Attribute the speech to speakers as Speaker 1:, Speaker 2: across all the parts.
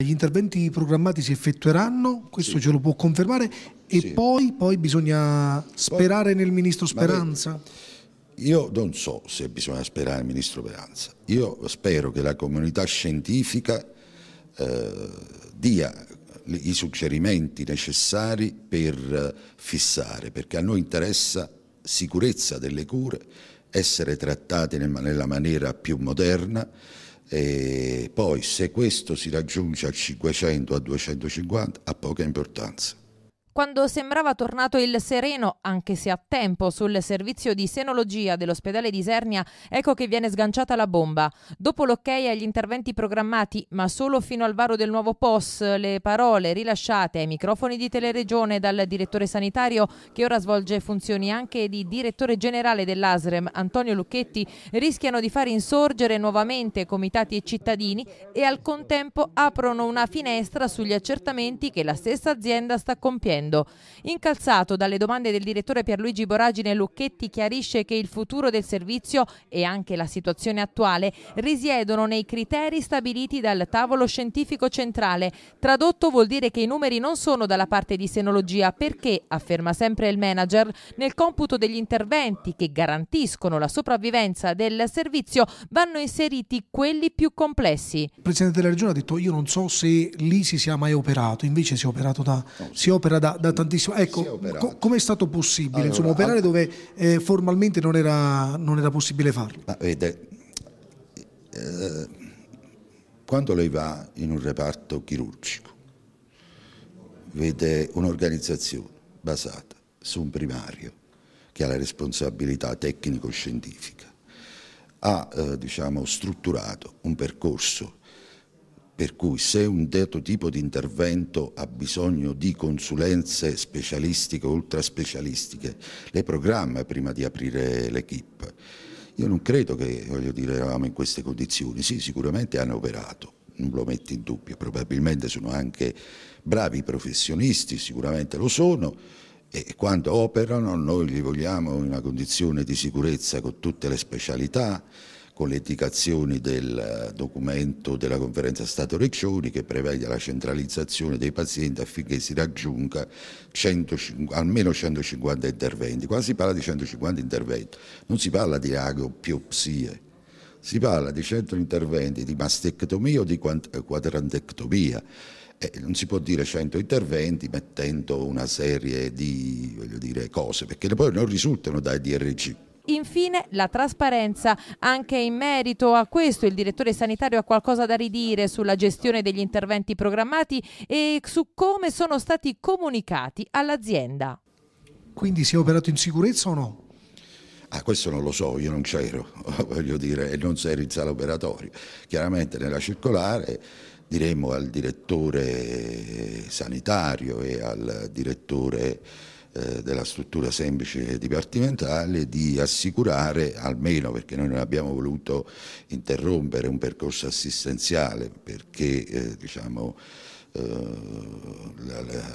Speaker 1: Gli interventi programmati si effettueranno, questo sì. ce lo può confermare, e sì. poi, poi, bisogna sperare poi, nel Ministro Speranza?
Speaker 2: Vedi, io non so se bisogna sperare nel Ministro Speranza, io spero che la comunità scientifica eh, dia i suggerimenti necessari per eh, fissare, perché a noi interessa sicurezza delle cure, essere trattate nella maniera più moderna, e poi se questo si raggiunge a 500, a 250 ha poca importanza
Speaker 3: quando sembrava tornato il sereno, anche se a tempo, sul servizio di senologia dell'ospedale di Isernia, ecco che viene sganciata la bomba. Dopo l'ok agli interventi programmati, ma solo fino al varo del nuovo POS, le parole rilasciate ai microfoni di Teleregione dal direttore sanitario, che ora svolge funzioni anche di direttore generale dell'ASREM, Antonio Lucchetti, rischiano di far insorgere nuovamente comitati e cittadini e al contempo aprono una finestra sugli accertamenti che la stessa azienda sta compiendo facendo. Incalzato dalle domande del direttore Pierluigi Boragine, Lucchetti chiarisce che il futuro del servizio e anche la situazione attuale risiedono nei criteri stabiliti dal tavolo scientifico centrale. Tradotto vuol dire che i numeri non sono dalla parte di senologia perché, afferma sempre il manager, nel computo degli interventi che garantiscono la sopravvivenza del servizio vanno inseriti quelli più complessi. Il
Speaker 1: Presidente della Regione ha detto io non so se lì si sia mai operato, invece si, da, si opera da da tantissimo. Ecco, co- come è stato possibile allora, insomma, operare al... dove eh, formalmente non era, non era, possibile farlo?
Speaker 2: Ma vede, eh, quando lei va in un reparto chirurgico, vede un'organizzazione basata su un primario che ha la responsabilità tecnico-scientifica, ha eh, diciamo, strutturato un percorso per cui se un dato certo tipo di intervento ha bisogno di consulenze specialistiche ultraspecialistiche, le programma prima di aprire l'equipe. Io non credo che, voglio dire, eravamo in queste condizioni. Sì, sicuramente hanno operato, non lo metto in dubbio, probabilmente sono anche bravi professionisti, sicuramente lo sono, e quando operano noi li vogliamo in una condizione di sicurezza con tutte le specialità, con le indicazioni del eh, documento della conferenza Stato-Regioni che prevede la centralizzazione dei pazienti affinché si raggiunga 150, almeno 150 interventi. Qua si parla di 150 interventi, non si parla di ragiopiopsie, si parla di 100 interventi di mastectomia o di eh, quadrantectomia. Eh, non si può dire 100 interventi mettendo una serie di dire, cose, perché poi non risultano dai DRG.
Speaker 3: Infine la trasparenza. Anche in merito a questo il direttore sanitario ha qualcosa da ridire sulla gestione degli interventi programmati e su come sono stati comunicati all'azienda.
Speaker 1: Quindi si è operato in sicurezza o no?
Speaker 2: Ah, questo non lo so, io non c'ero, voglio dire, non c'ero in sala operatorio. Chiaramente nella circolare diremmo al direttore sanitario e al direttore eh, della struttura semplice dipartimentale di assicurare, almeno perché noi non abbiamo voluto interrompere un percorso assistenziale, perché eh, diciamo, eh,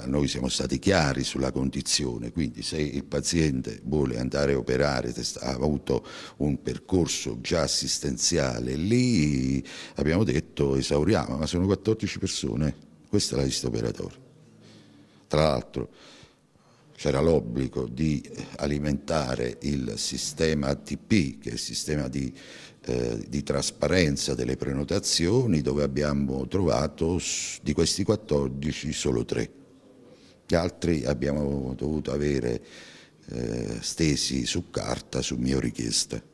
Speaker 2: noi siamo stati chiari sulla condizione, quindi se il paziente vuole andare a operare, ha avuto un percorso già assistenziale, lì abbiamo detto esauriamo, ma sono 14 persone, questa è la lista operatoria. Tra l'altro c'era l'obbligo di alimentare il sistema ATP, che è il sistema di, eh, di trasparenza delle prenotazioni, dove abbiamo trovato di questi 14 solo 3. Gli altri abbiamo dovuto avere eh, stesi su carta su mia richiesta.